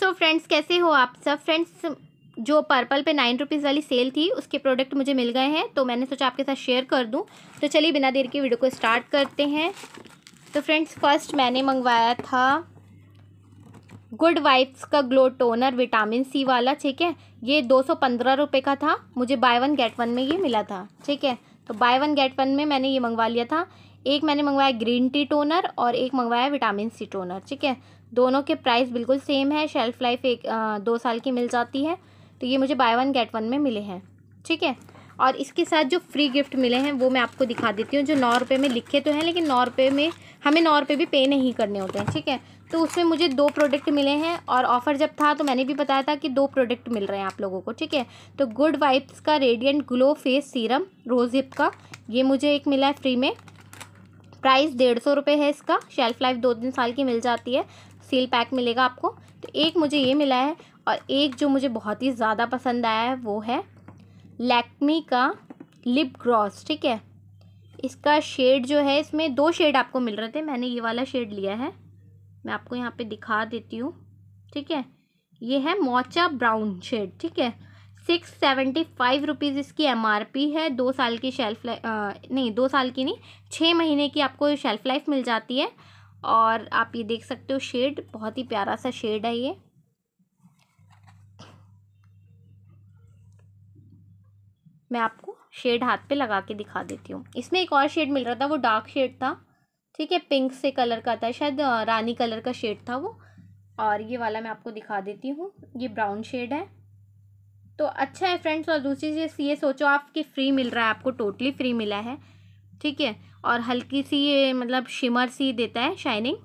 सो so friends कैसे हो आप सब फ्रेंड्स जो पर्पल पे नाइन रुपीज़ वाली सेल थी उसके प्रोडक्ट मुझे मिल गए हैं तो मैंने सोचा आपके साथ शेयर कर दूं तो चलिए बिना देर के वीडियो को स्टार्ट करते हैं तो फ्रेंड्स फर्स्ट मैंने मंगवाया था गुड वाइब्स का ग्लो टोनर विटामिन सी वाला ठीक है ये दो सौ पंद्रह रुपये का था मुझे बाय वन गेट वन में ये मिला था ठीक है तो बाय वन गेट वन में मैंने ये मंगवा लिया था एक मैंने मंगवाया ग्रीन टी टोनर और एक मंगवाया विटामिन सी टोनर ठीक है दोनों के प्राइस बिल्कुल सेम है शेल्फ़ लाइफ एक आ, दो साल की मिल जाती है तो ये मुझे बाय वन गेट वन में मिले हैं ठीक है और इसके साथ जो फ्री गिफ्ट मिले हैं वो मैं आपको दिखा देती हूँ जो नौ रुपये में लिखे तो हैं लेकिन नौ रुपये में हमें नौ रुपये भी पे नहीं करने होते हैं ठीक है तो उसमें मुझे दो प्रोडक्ट मिले हैं और ऑफ़र जब था तो मैंने भी बताया था कि दो प्रोडक्ट मिल रहे हैं आप लोगों को ठीक है तो गुड वाइप्स का radiant glow face serum rosehip का ये मुझे एक मिला है फ्री में प्राइस डेढ़ सौ रुपये है इसका शेल्फ़ लाइफ दो तीन साल की मिल जाती है सील पैक मिलेगा आपको तो एक मुझे ये मिला है और एक जो मुझे बहुत ही ज़्यादा पसंद आया है वो है लैक्मी का लिप ग्रॉस ठीक है इसका शेड जो है इसमें दो शेड आपको मिल रहे थे मैंने ये वाला शेड लिया है मैं आपको यहाँ पर दिखा देती हूँ ठीक है ये है मोचा ब्राउन शेड ठीक है सिक्स सेवेंटी फाइव रुपीज़ इसकी एम आर पी है दो साल की शेल्फ लाइफ नहीं दो साल की नहीं छः महीने की आपको शेल्फ लाइफ मिल जाती है और आप ये देख सकते हो शेड बहुत ही प्यारा सा शेड है ये मैं आपको शेड हाथ पे लगा के दिखा देती हूँ इसमें एक और शेड मिल रहा था वो डार्क शेड था ठीक है पिंक से कलर का था शायद रानी कलर का शेड था वो और ये वाला मैं आपको दिखा देती हूँ ये ब्राउन शेड है तो अच्छा है फ्रेंड्स और दूसरी चीज़ ये सोचो आपकी फ्री मिल रहा है आपको टोटली फ्री मिला है ठीक है और हल्की सी ये मतलब शिमर सी देता है शाइनिंग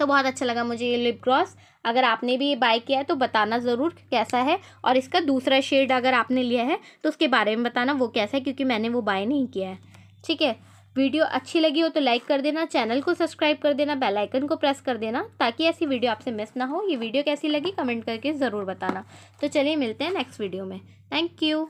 तो बहुत अच्छा लगा मुझे ये लिप ग्रॉस अगर आपने भी ये बाय किया है तो बताना ज़रूर कैसा है और इसका दूसरा शेड अगर आपने लिया है तो उसके बारे में बताना वो कैसा है क्योंकि मैंने वो बाय नहीं किया है ठीक है वीडियो अच्छी लगी हो तो लाइक कर देना चैनल को सब्सक्राइब कर देना बेल आइकन को प्रेस कर देना ताकि ऐसी वीडियो आपसे मिस ना हो ये वीडियो कैसी लगी कमेंट करके ज़रूर बताना तो चलिए मिलते हैं नेक्स्ट वीडियो में थैंक यू